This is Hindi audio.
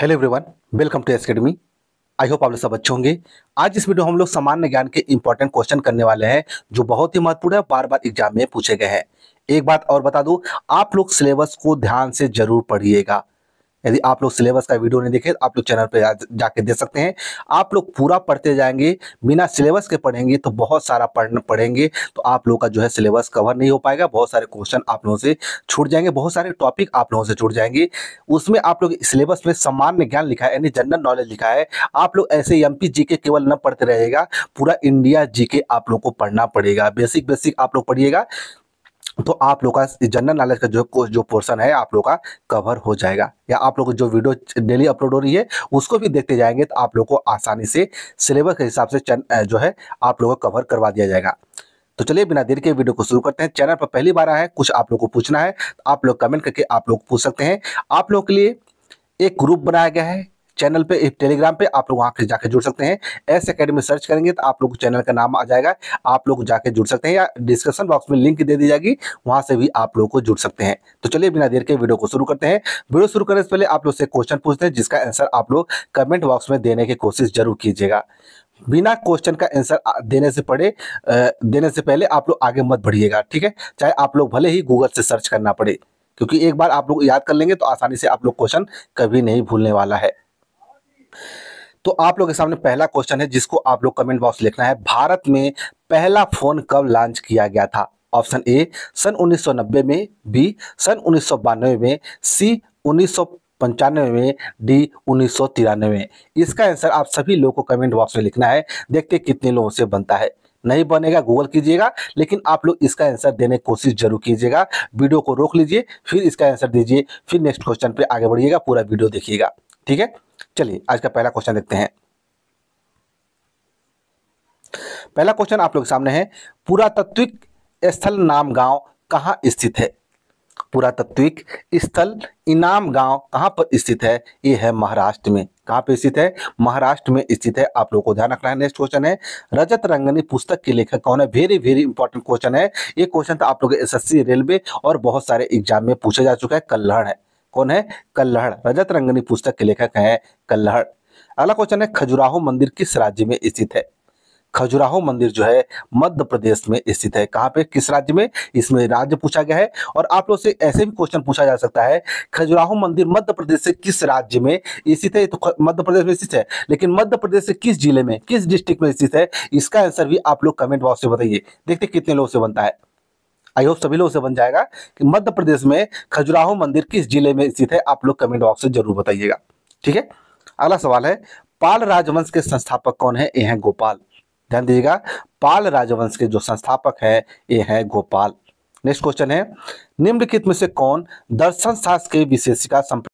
हेलो एवरीवन वेलकम टू एसकेडमी आई होप आप लोग सब अच्छे होंगे आज इस वीडियो हम लोग सामान्य ज्ञान के इंपॉर्टेंट क्वेश्चन करने वाले हैं जो बहुत ही महत्वपूर्ण है बार बार एग्जाम में पूछे गए हैं एक बात और बता दूं आप लोग सिलेबस को ध्यान से जरूर पढ़िएगा यदि आप लोग सिलेबस का वीडियो नहीं देखे तो आप लोग चैनल पर जाके दे सकते हैं आप लोग पूरा पढ़ते जाएंगे बिना सिलेबस के पढ़ेंगे तो बहुत सारा पढ़ पढ़ेंगे तो आप लोग का जो है सिलेबस कवर नहीं हो पाएगा बहुत सारे क्वेश्चन आप लोगों से छूट जाएंगे बहुत सारे टॉपिक आप लोगों से छूट जाएंगे उसमें आप लोग सिलेबस में सामान्य ज्ञान लिखा है यानी जनरल नॉलेज लिखा है आप लोग ऐसे एम पी केवल न पढ़ते रहेगा पूरा इंडिया जी आप लोग को पढ़ना पड़ेगा बेसिक बेसिक आप लोग पढ़िएगा तो आप लोग का जनरल नॉलेज का जो जो पोर्सन है आप लोग का कवर हो जाएगा या आप लोग जो वीडियो डेली अपलोड हो रही है उसको भी देखते जाएंगे तो आप लोग को आसानी से सिलेबस के हिसाब से जो है आप लोग को कवर करवा दिया जाएगा तो चलिए बिना देर के वीडियो को शुरू करते हैं चैनल पर पहली बार आया है कुछ आप लोग को पूछना है तो आप लोग कमेंट करके आप लोग पूछ सकते हैं आप लोग के लिए एक ग्रुप बनाया गया है चैनल पे टेलीग्राम पे आप लोग वहाँ के जाके जुड़ सकते हैं एस अकेडमी सर्च करेंगे तो आप लोग चैनल का नाम आ जाएगा आप लोग जाके जुड़ सकते हैं या डिस्क्रिप्शन बॉक्स में लिंक दे दी जाएगी वहाँ से भी आप लोग को जुड़ सकते हैं तो चलिए बिना देर के वीडियो को शुरू करते हैं वीडियो शुरू करने से पहले आप लोग से क्वेश्चन पूछते हैं जिसका आंसर आप लोग कमेंट बॉक्स में देने की कोशिश जरूर कीजिएगा बिना क्वेश्चन का आंसर देने से पड़े देने से पहले आप लोग आगे मत बढ़िएगा ठीक है चाहे आप लोग भले ही गूगल से सर्च करना पड़े क्योंकि एक बार आप लोग याद कर लेंगे तो आसानी से आप लोग क्वेश्चन कभी नहीं भूलने वाला है तो आप लोग के सामने पहला क्वेश्चन है जिसको आप लोग कमेंट बॉक्स लिखना है भारत में पहला फोन कब लॉन्च किया गया था ऑप्शन ए सन 1990 में बी सन उन्नीस में सी उन्नीस पंचानवे में डी उन्नीस में इसका आंसर आप सभी लोगों को कमेंट बॉक्स में लिखना है देखते कितने लोगों से बनता है नहीं बनेगा गूगल कीजिएगा लेकिन आप लोग इसका आंसर देने की कोशिश जरूर कीजिएगा वीडियो को रोक लीजिए फिर इसका आंसर दीजिए फिर नेक्स्ट क्वेश्चन पे आगे बढ़िएगा पूरा वीडियो देखिएगा ठीक है चलिए आज का पहला क्वेश्चन देखते हैं पहला क्वेश्चन आप लोग के सामने है पुरातत्विक स्थल नाम गांव कहां स्थित है पुरातत्विक स्थल इनाम गांव कहां पर स्थित है यह है महाराष्ट्र में कहां पर स्थित है महाराष्ट्र में स्थित है आप लोगों को ध्यान रखना है नेक्स्ट क्वेश्चन है रजत रंगनी पुस्तक के लेखक कौन है वेरी वेरी इंपॉर्टेंट क्वेश्चन है ये क्वेश्चन तो आप लोग एसएससी रेलवे और बहुत सारे एग्जाम में पूछा जा चुका है कल्याण है कौन है कल्लहड़ रजत रंगनी पुस्तक के लेखक हैं कल्लहड़ अगला क्वेश्चन है खजुराहो मंदिर किस राज्य में स्थित है खजुराहो मंदिर जो है मध्य प्रदेश में स्थित है कहाँ पे किस राज्य में इसमें राज्य पूछा गया है और आप लोग से ऐसे भी क्वेश्चन पूछा जा सकता है खजुराहो मंदिर मध्य प्रदेश से किस राज्य में स्थित है तो मध्य प्रदेश में स्थित है लेकिन मध्य प्रदेश से किस जिले में किस डिस्ट्रिक्ट में स्थित है इसका आंसर भी आप लोग कमेंट बॉक्स से बताइए देखते कितने लोग से बनता है आई होप सभी लोग से बन जाएगा कि मध्य प्रदेश में खजुराहो मंदिर किस जिले में स्थित है आप लोग कमेंट बॉक्स में जरूर बताइएगा ठीक है अगला सवाल है पाल राजवंश के संस्थापक कौन है ये है गोपाल ध्यान दीजिएगा पाल राजवंश के जो संस्थापक है ये है गोपाल नेक्स्ट क्वेश्चन है निम्नलिखित में से कौन दर्शन शास्त्र के विशेषिका